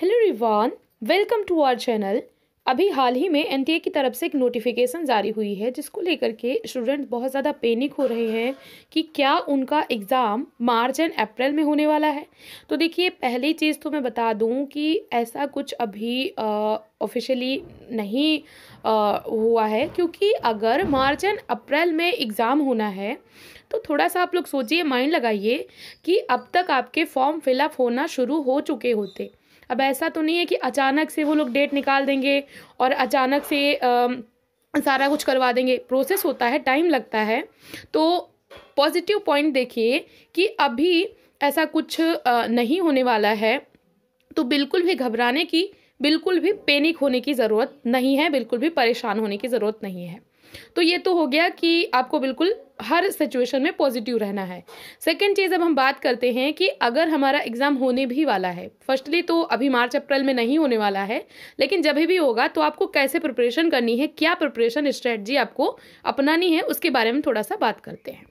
hello Rivaan welcome to our channel अभी हाल ही में एन की तरफ से एक नोटिफिकेशन जारी हुई है जिसको लेकर के स्टूडेंट बहुत ज़्यादा पैनिक हो रहे हैं कि क्या उनका एग्ज़ाम मार्च एंड अप्रैल में होने वाला है तो देखिए पहली चीज़ तो मैं बता दूं कि ऐसा कुछ अभी ऑफिशियली नहीं आ, हुआ है क्योंकि अगर मार्च एंड अप्रैल में एग्ज़ाम होना है तो थोड़ा सा आप लोग सोचिए माइंड लगाइए कि अब तक आपके फॉर्म फिलअप होना शुरू हो चुके होते अब ऐसा तो नहीं है कि अचानक से वो लोग डेट निकाल देंगे और अचानक से आ, सारा कुछ करवा देंगे प्रोसेस होता है टाइम लगता है तो पॉजिटिव पॉइंट देखिए कि अभी ऐसा कुछ आ, नहीं होने वाला है तो बिल्कुल भी घबराने की बिल्कुल भी पैनिक होने की ज़रूरत नहीं है बिल्कुल भी परेशान होने की ज़रूरत नहीं है तो ये तो हो गया कि आपको बिल्कुल हर सिचुएशन में पॉजिटिव रहना है सेकेंड चीज़ अब हम बात करते हैं कि अगर हमारा एग्ज़ाम होने भी वाला है फर्स्टली तो अभी मार्च अप्रैल में नहीं होने वाला है लेकिन जब भी होगा तो आपको कैसे प्रिपरेशन करनी है क्या प्रिपरेशन स्ट्रेटजी आपको अपनानी है उसके बारे में थोड़ा सा बात करते हैं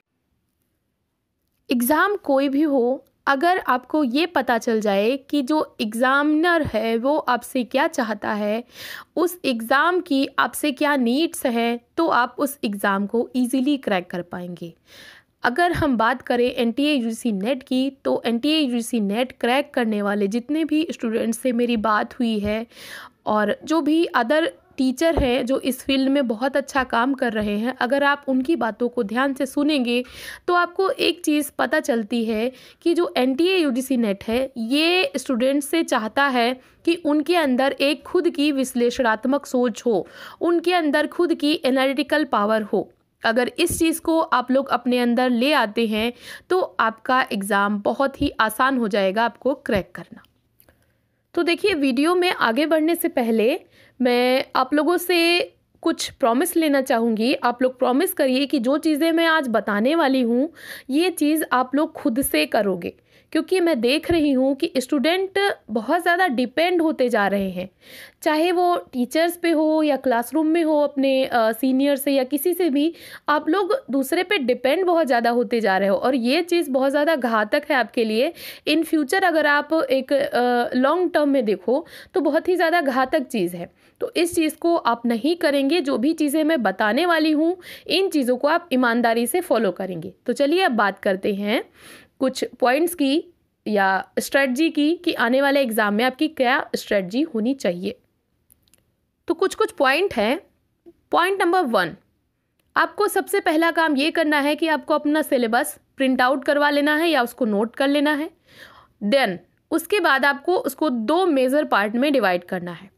एग्ज़ाम कोई भी हो अगर आपको ये पता चल जाए कि जो एग्ज़ामिनर है वो आपसे क्या चाहता है उस एग्ज़ाम की आपसे क्या नीड्स है तो आप उस एग्ज़ाम को इजीली क्रैक कर पाएंगे अगर हम बात करें N T A C NET की तो N T A C NET crack करने वाले जितने भी स्टूडेंट्स से मेरी बात हुई है और जो भी अदर टीचर हैं जो इस फील्ड में बहुत अच्छा काम कर रहे हैं अगर आप उनकी बातों को ध्यान से सुनेंगे तो आपको एक चीज़ पता चलती है कि जो एन टी नेट है ये स्टूडेंट से चाहता है कि उनके अंदर एक खुद की विश्लेषणात्मक सोच हो उनके अंदर खुद की एनालिटिकल पावर हो अगर इस चीज़ को आप लोग अपने अंदर ले आते हैं तो आपका एग्ज़ाम बहुत ही आसान हो जाएगा आपको क्रैक करना तो देखिए वीडियो में आगे बढ़ने से पहले मैं आप लोगों से कुछ प्रॉमिस लेना चाहूँगी आप लोग प्रॉमिस करिए कि जो चीज़ें मैं आज बताने वाली हूँ ये चीज़ आप लोग खुद से करोगे क्योंकि मैं देख रही हूँ कि स्टूडेंट बहुत ज़्यादा डिपेंड होते जा रहे हैं चाहे वो टीचर्स पे हो या क्लासरूम में हो अपने सीनियर से या किसी से भी आप लोग दूसरे पे डिपेंड बहुत ज़्यादा होते जा रहे हो और ये चीज़ बहुत ज़्यादा घातक है आपके लिए इन फ्यूचर अगर आप एक लॉन्ग टर्म में देखो तो बहुत ही ज़्यादा घातक चीज़ है तो इस चीज़ को आप नहीं करेंगे जो भी चीज़ें मैं बताने वाली हूँ इन चीज़ों को आप ईमानदारी से फॉलो करेंगे तो चलिए अब बात करते हैं कुछ पॉइंट्स की या स्ट्रेटजी की कि आने वाले एग्ज़ाम में आपकी क्या स्ट्रेटजी होनी चाहिए तो कुछ कुछ पॉइंट हैं पॉइंट नंबर वन आपको सबसे पहला काम ये करना है कि आपको अपना सिलेबस प्रिंट आउट करवा लेना है या उसको नोट कर लेना है देन उसके बाद आपको उसको दो मेजर पार्ट में डिवाइड करना है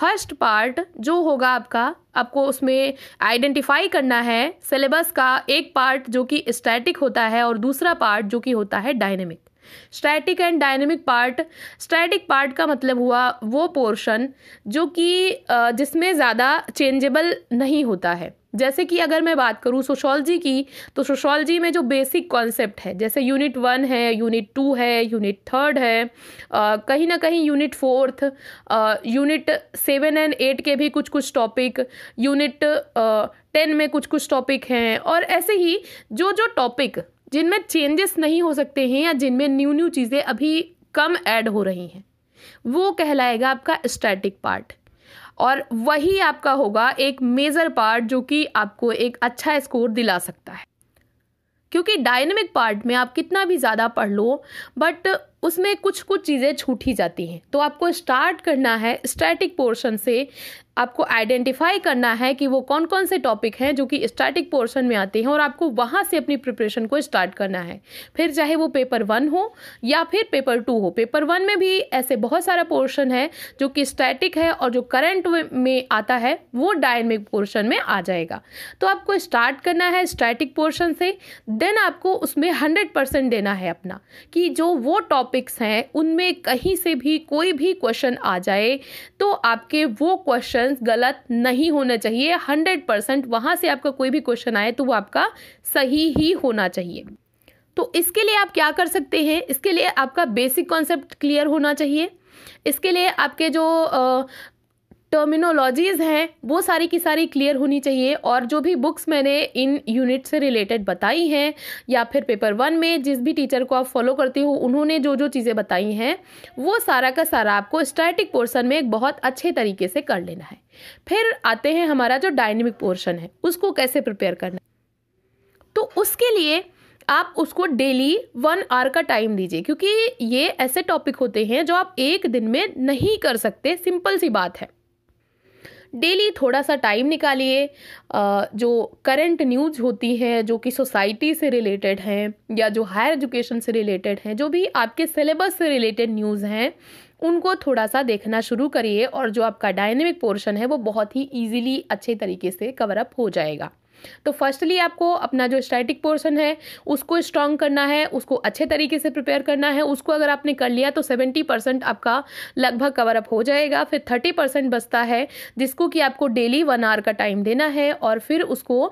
फर्स्ट पार्ट जो होगा आपका आपको उसमें आइडेंटिफाई करना है सिलेबस का एक पार्ट जो कि स्टैटिक होता है और दूसरा पार्ट जो कि होता है dynamic static and dynamic part static part का मतलब हुआ वो पोर्शन जो कि जिसमें ज़्यादा चेंजेबल नहीं होता है जैसे कि अगर मैं बात करूँ सोशोलॉजी की तो सोशोलॉजी में जो बेसिक कॉन्सेप्ट है जैसे यूनिट वन है यूनिट टू है यूनिट थर्ड है कहीं ना कहीं unit fourth unit seven and eight के भी कुछ कुछ टॉपिक यूनिट टेन में कुछ कुछ टॉपिक हैं और ऐसे ही जो जो टॉपिक जिनमें चेंजेस नहीं हो सकते हैं या जिनमें न्यू न्यू चीज़ें अभी कम ऐड हो रही हैं वो कहलाएगा आपका स्टैटिक पार्ट और वही आपका होगा एक मेजर पार्ट जो कि आपको एक अच्छा स्कोर दिला सकता है क्योंकि डायनेमिक पार्ट में आप कितना भी ज़्यादा पढ़ लो बट उसमें कुछ कुछ चीज़ें छूटी जाती हैं तो आपको स्टार्ट करना है स्टैटिक पोर्शन से आपको आइडेंटिफाई करना है कि वो कौन कौन से टॉपिक हैं जो कि स्टैटिक पोर्शन में आते हैं और आपको वहाँ से अपनी प्रिपरेशन को स्टार्ट करना है फिर चाहे वो पेपर वन हो या फिर पेपर टू हो पेपर वन में भी ऐसे बहुत सारा पोर्शन है जो कि स्टैटिक है और जो करंट में आता है वो डायनेमिक पोर्शन में आ जाएगा तो आपको स्टार्ट करना है स्टैटिक पोर्शन से देन आपको उसमें हंड्रेड देना है अपना कि जो वो टॉप टॉपिक्स हैं उनमें कहीं से भी कोई भी क्वेश्चन आ जाए तो आपके वो क्वेश्चन गलत नहीं होना चाहिए हंड्रेड परसेंट वहाँ से आपका कोई भी क्वेश्चन आए तो वो आपका सही ही होना चाहिए तो इसके लिए आप क्या कर सकते हैं इसके लिए आपका बेसिक कॉन्सेप्ट क्लियर होना चाहिए इसके लिए आपके जो टर्मिनोलॉजीज हैं वो सारी की सारी क्लियर होनी चाहिए और जो भी बुक्स मैंने इन यूनिट से रिलेटेड बताई हैं या फिर पेपर वन में जिस भी टीचर को आप फॉलो करते हो उन्होंने जो जो चीज़ें बताई हैं वो सारा का सारा आपको स्टैटिक पोर्सन में एक बहुत अच्छे तरीके से कर लेना है फिर आते हैं हमारा जो डायनेमिक पोर्शन है उसको कैसे प्रिपेयर करना तो उसके लिए आप उसको डेली वन आवर का टाइम दीजिए क्योंकि ये ऐसे टॉपिक होते हैं जो आप एक दिन में नहीं कर सकते सिंपल सी बात है डेली थोड़ा सा टाइम निकालिए जो करंट न्यूज होती है जो कि सोसाइटी से रिलेटेड हैं या जो हायर एजुकेशन से रिलेटेड हैं जो भी आपके सिलेबस से रिलेटेड न्यूज़ हैं उनको थोड़ा सा देखना शुरू करिए और जो आपका डायनेमिक पोर्शन है वो बहुत ही ईजिली अच्छे तरीके से कवर अप हो जाएगा तो फर्स्टली आपको अपना जो स्टैटिक पोर्सन है उसको स्ट्रॉन्ग करना है उसको अच्छे तरीके से प्रिपेयर करना है उसको अगर आपने कर लिया तो सेवेंटी परसेंट आपका लगभग कवरअप हो जाएगा फिर थर्टी परसेंट बचता है जिसको कि आपको डेली वन आवर का टाइम देना है और फिर उसको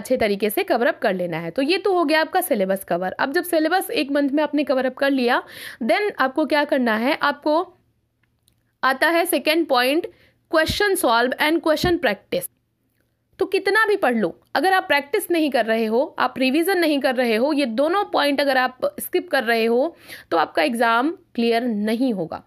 अच्छे तरीके से कवरअप कर लेना है तो ये तो हो गया आपका सिलेबस कवर अब जब सिलेबस एक मंथ में आपने कवरअप कर लिया देन आपको क्या करना है आपको आता है second point question solve and question practice तो कितना भी पढ़ लो अगर आप प्रैक्टिस नहीं कर रहे हो आप रिवीजन नहीं कर रहे हो ये दोनों पॉइंट अगर आप स्किप कर रहे हो तो आपका एग्ज़ाम क्लियर नहीं होगा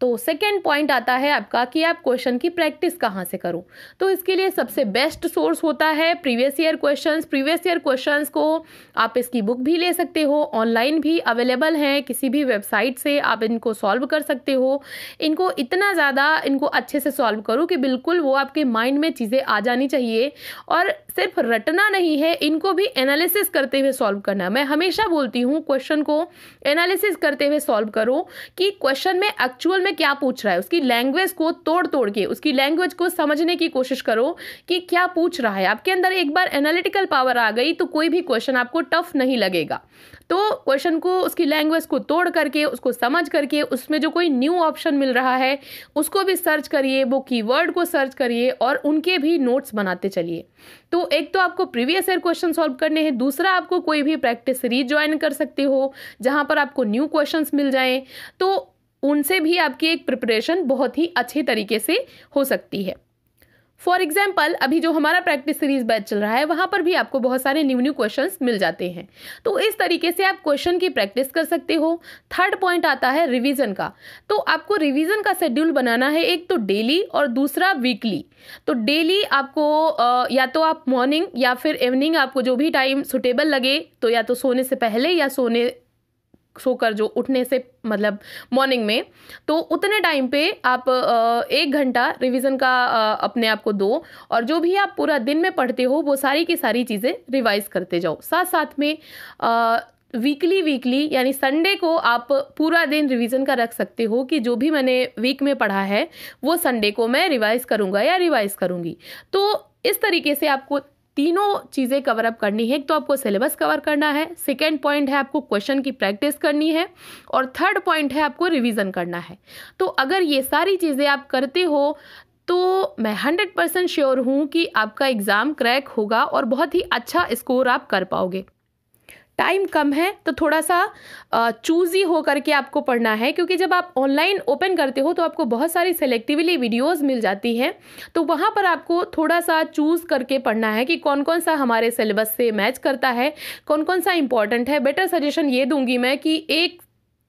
तो सेकेंड पॉइंट आता है आपका कि आप क्वेश्चन की प्रैक्टिस कहाँ से करो तो इसके लिए सबसे बेस्ट सोर्स होता है previous year questions previous year questions को आप इसकी बुक भी ले सकते हो ऑनलाइन भी अवेलेबल हैं किसी भी वेबसाइट से आप इनको सॉल्व कर सकते हो इनको इतना ज़्यादा इनको अच्छे से सॉल्व करो कि बिल्कुल वो आपके माइंड में चीज़ें आ जानी चाहिए और सिर्फ रटना नहीं है इनको भी एनालिसिस करते हुए सॉल्व करना मैं हमेशा बोलती हूँ क्वेश्चन को एनालिसिस करते हुए सॉल्व करो कि क्वेश्चन में एक्चुअल में क्या पूछ रहा है उसकी लैंग्वेज को तोड़ तोड़ के उसकी लैंग्वेज को समझने की कोशिश करो कि क्या पूछ रहा है आपके अंदर एक बार एनालिटिकल पावर आ गई तो कोई भी क्वेश्चन आपको टफ नहीं लगेगा तो क्वेश्चन को उसकी लैंग्वेज को तोड़ करके उसको समझ करके उसमें जो कोई न्यू ऑप्शन मिल रहा है उसको भी सर्च करिए वो कीवर्ड को सर्च करिए और उनके भी नोट्स बनाते चलिए तो एक तो आपको प्रीवियस ईयर क्वेश्चन सॉल्व करने हैं दूसरा आपको कोई भी प्रैक्टिस सीरीज ज्वाइन कर सकते हो जहाँ पर आपको न्यू क्वेश्चन मिल जाएँ तो उनसे भी आपकी एक प्रिपरेशन बहुत ही अच्छे तरीके से हो सकती है फॉर एग्जाम्पल अभी जो हमारा प्रैक्टिस सीरीज बैच चल रहा है वहाँ पर भी आपको बहुत सारे न्यू न्यू क्वेश्चन मिल जाते हैं तो इस तरीके से आप क्वेश्चन की प्रैक्टिस कर सकते हो थर्ड पॉइंट आता है रिविजन का तो आपको रिविजन का शेड्यूल बनाना है एक तो डेली और दूसरा वीकली तो डेली आपको या तो आप मॉर्निंग या फिर इवनिंग आपको जो भी टाइम सुटेबल लगे तो या तो सोने से पहले या सोने सोकर जो उठने से मतलब मॉर्निंग में तो उतने टाइम पे आप एक घंटा रिवीजन का अपने आप को दो और जो भी आप पूरा दिन में पढ़ते हो वो सारी की सारी चीज़ें रिवाइज करते जाओ साथ साथ में वीकली वीकली यानी संडे को आप पूरा दिन रिवीजन का रख सकते हो कि जो भी मैंने वीक में पढ़ा है वो संडे को मैं रिवाइज करूँगा या रिवाइज करूँगी तो इस तरीके से आपको तीनों चीज़ें कवर अप करनी है एक तो आपको सिलेबस कवर करना है सेकेंड पॉइंट है आपको क्वेश्चन की प्रैक्टिस करनी है और थर्ड पॉइंट है आपको रिवीजन करना है तो अगर ये सारी चीज़ें आप करते हो तो मैं हंड्रेड परसेंट श्योर हूँ कि आपका एग्ज़ाम क्रैक होगा और बहुत ही अच्छा स्कोर आप कर पाओगे टाइम कम है तो थोड़ा सा चूज़ी हो करके आपको पढ़ना है क्योंकि जब आप ऑनलाइन ओपन करते हो तो आपको बहुत सारी सेलेक्टिवली वीडियोस मिल जाती हैं तो वहाँ पर आपको थोड़ा सा चूज़ करके पढ़ना है कि कौन कौन सा हमारे सिलेबस से मैच करता है कौन कौन सा इंपॉर्टेंट है बेटर सजेशन ये दूंगी मैं कि एक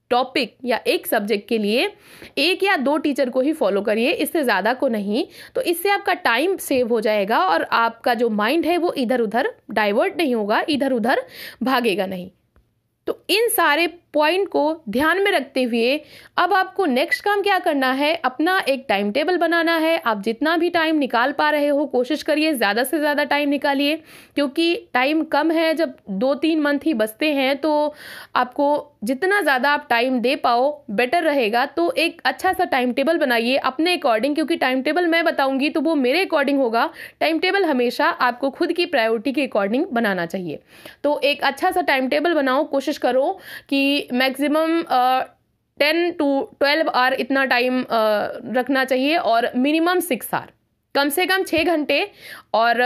टॉपिक या एक सब्जेक्ट के लिए एक या दो टीचर को ही फॉलो करिए इससे ज़्यादा को नहीं तो इससे आपका टाइम सेव हो जाएगा और आपका जो माइंड है वो इधर उधर डाइवर्ट नहीं होगा इधर उधर भागेगा नहीं तो इन सारे पॉइंट को ध्यान में रखते हुए अब आपको नेक्स्ट काम क्या करना है अपना एक टाइम टेबल बनाना है आप जितना भी टाइम निकाल पा रहे हो कोशिश करिए ज़्यादा से ज़्यादा टाइम निकालिए क्योंकि टाइम कम है जब दो तीन मंथ ही बचते हैं तो आपको जितना ज़्यादा आप टाइम दे पाओ बेटर रहेगा तो एक अच्छा सा टाइम टेबल बनाइए अपने अकॉर्डिंग क्योंकि टाइम टेबल मैं बताऊंगी तो वो मेरे अकॉर्डिंग होगा टाइम टेबल हमेशा आपको खुद की प्रायोरिटी के अकॉर्डिंग बनाना चाहिए तो एक अच्छा सा टाइम टेबल बनाओ कोशिश करो कि मैक्सिमम टेन टू ट्वेल्व आर इतना टाइम रखना चाहिए और मिनिमम सिक्स आर कम से कम छः घंटे और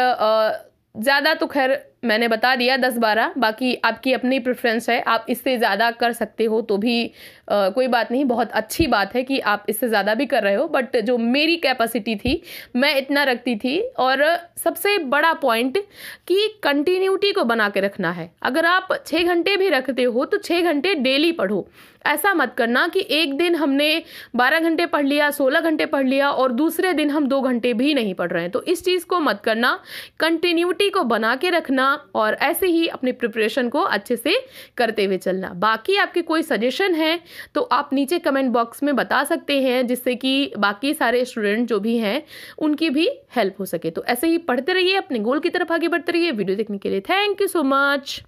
ज़्यादा तो खैर मैंने बता दिया दस बारह बाकी आपकी अपनी प्रेफरेंस है आप इससे ज़्यादा कर सकते हो तो भी आ, कोई बात नहीं बहुत अच्छी बात है कि आप इससे ज़्यादा भी कर रहे हो बट जो मेरी कैपेसिटी थी मैं इतना रखती थी और सबसे बड़ा पॉइंट कि कंटिन्यूटी को बना के रखना है अगर आप छः घंटे भी रखते हो तो छः घंटे डेली पढ़ो ऐसा मत करना कि एक दिन हमने बारह घंटे पढ़ लिया सोलह घंटे पढ़ लिया और दूसरे दिन हम दो घंटे भी नहीं पढ़ रहे हैं तो इस चीज़ को मत करना कंटिन्यूटी को बना के रखना और ऐसे ही अपने प्रिपरेशन को अच्छे से करते हुए चलना बाकी आपके कोई सजेशन है तो आप नीचे कमेंट बॉक्स में बता सकते हैं जिससे कि बाकी सारे स्टूडेंट जो भी हैं उनकी भी हेल्प हो सके तो ऐसे ही पढ़ते रहिए अपने गोल की तरफ आगे बढ़ते रहिए वीडियो देखने के लिए थैंक यू सो मच